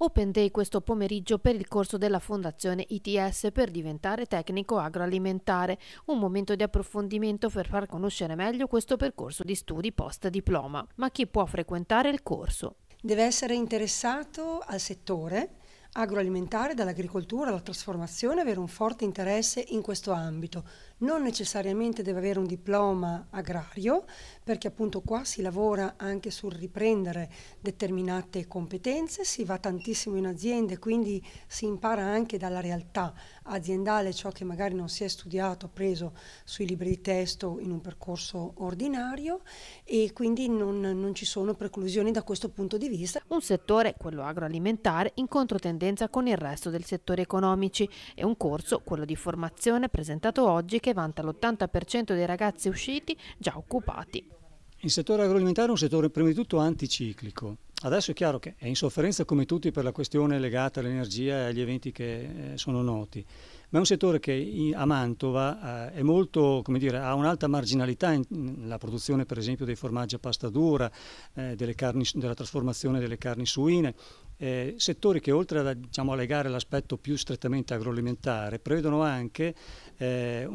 Open Day questo pomeriggio per il corso della Fondazione ITS per diventare tecnico agroalimentare, un momento di approfondimento per far conoscere meglio questo percorso di studi post diploma. Ma chi può frequentare il corso? Deve essere interessato al settore agroalimentare, dall'agricoltura alla trasformazione, avere un forte interesse in questo ambito. Non necessariamente deve avere un diploma agrario, perché appunto qua si lavora anche sul riprendere determinate competenze, si va tantissimo in aziende, quindi si impara anche dalla realtà aziendale ciò che magari non si è studiato, appreso sui libri di testo in un percorso ordinario e quindi non, non ci sono preclusioni da questo punto di vista. Un settore, quello agroalimentare, in controtendenza corrispondenza con il resto del settore economici È un corso, quello di formazione, presentato oggi che vanta l'80% dei ragazzi usciti già occupati. Il settore agroalimentare è un settore prima di tutto anticiclico. Adesso è chiaro che è in sofferenza come tutti per la questione legata all'energia e agli eventi che eh, sono noti, ma è un settore che a Mantova eh, molto, dire, ha un'alta marginalità nella produzione per esempio dei formaggi a pasta dura, eh, carni, della trasformazione delle carni suine, eh, settori che oltre diciamo, a, diciamo, legare l'aspetto più strettamente agroalimentare anche, eh,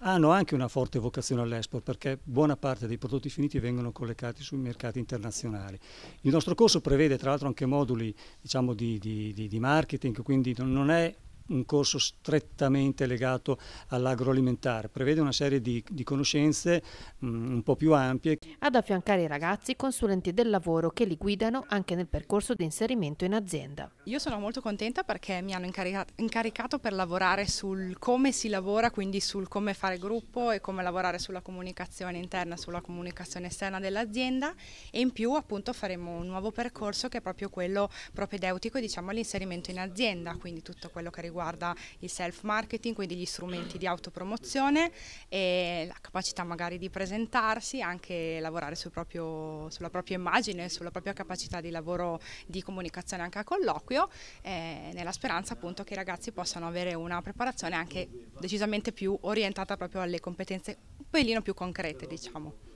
hanno anche una forte vocazione all'export perché buona parte dei prodotti finiti vengono collegati sui mercati internazionali. Il nostro corso prevede tra l'altro anche moduli diciamo, di, di, di, di marketing, quindi non è un corso strettamente legato all'agroalimentare, prevede una serie di, di conoscenze mh, mm, un po' più ampie. Ad affiancare i ragazzi consulenti del lavoro che li guidano anche nel percorso di inserimento in azienda. Io sono molto contenta perché mi hanno incaricato, incaricato per lavorare sul come si lavora, quindi sul come fare gruppo e come lavorare sulla comunicazione interna, sulla comunicazione esterna dell'azienda e in più appunto faremo un nuovo percorso che è proprio quello propedeutico diciamo all'inserimento in azienda, quindi tutto quello che riguarda riguarda il self-marketing, quindi gli strumenti di autopromozione e la capacità magari di presentarsi, anche lavorare sul proprio, sulla propria immagine, sulla propria capacità di lavoro di comunicazione anche a colloquio, eh, nella speranza appunto che i ragazzi possano avere una preparazione anche decisamente più orientata proprio alle competenze un pelino più concrete, diciamo.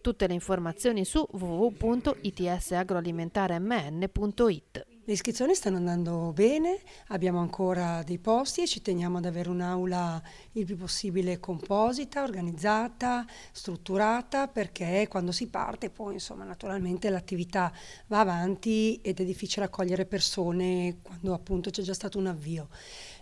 Tutte le informazioni su www.itsagroalimentaremn.it. Le iscrizioni stanno andando bene, abbiamo ancora dei posti e ci teniamo ad avere un'aula il più possibile composita, organizzata, strutturata, perché quando si parte poi insomma naturalmente l'attività va avanti ed è difficile accogliere persone quando appunto c'è già stato un avvio.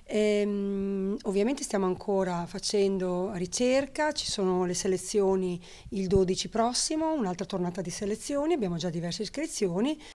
Ehm, ovviamente stiamo ancora facendo ricerca, ci sono le selezioni il 12 prossimo, un'altra tornata di selezioni, abbiamo già diverse iscrizioni.